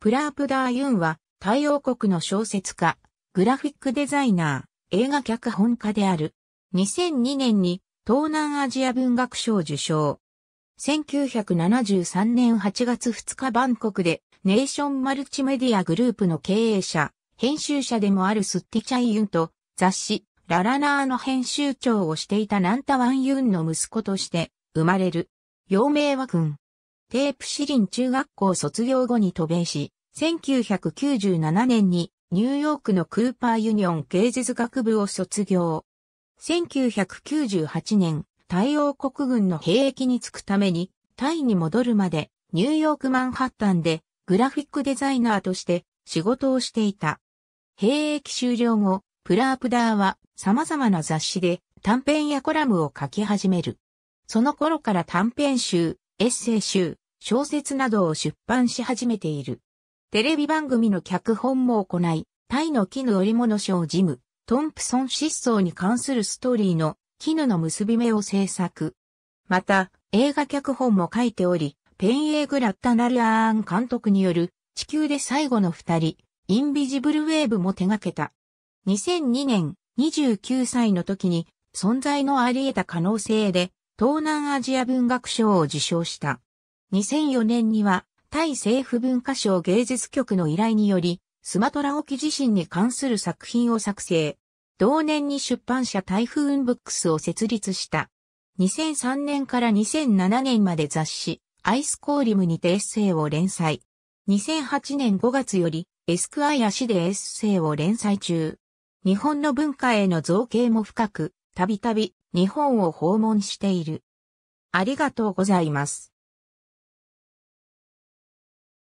プラープダーユンは、太陽国の小説家、グラフィックデザイナー、映画脚本家である。2002年に東南アジア文学賞受賞。1973年8月2日バンコクでネーションマルチメディアグループの経営者、編集者でもあるスッティチャイユンと雑誌ララナーの編集長をしていたナンタワンユンの息子として生まれる。幼名は君。テープシリン中学校卒業後に渡米し、1997年にニューヨークのクーパーユニオン芸術学部を卒業。1998年、太陽国軍の兵役に就くために、タイに戻るまで、ニューヨークマンハッタンで、グラフィックデザイナーとして仕事をしていた。兵役終了後、プラープダーは様々な雑誌で短編やコラムを書き始める。その頃から短編集、エッセイ集、小説などを出版し始めている。テレビ番組の脚本も行い、タイの絹織物賞ジム、トンプソン失踪に関するストーリーの絹の結び目を制作。また、映画脚本も書いており、ペンエーグ・ラッタナルアーン監督による地球で最後の二人、インビジブルウェーブも手掛けた。2002年、29歳の時に存在のあり得た可能性で東南アジア文学賞を受賞した。2004年には、タイ政府文化賞芸術局の依頼により、スマトラ沖地震に関する作品を作成。同年に出版社台風ブックスを設立した。2003年から2007年まで雑誌、アイスコーリムにてエッセイを連載。2008年5月より、エスクアイアシでエッセイを連載中。日本の文化への造形も深く、たびたび日本を訪問している。ありがとうございます。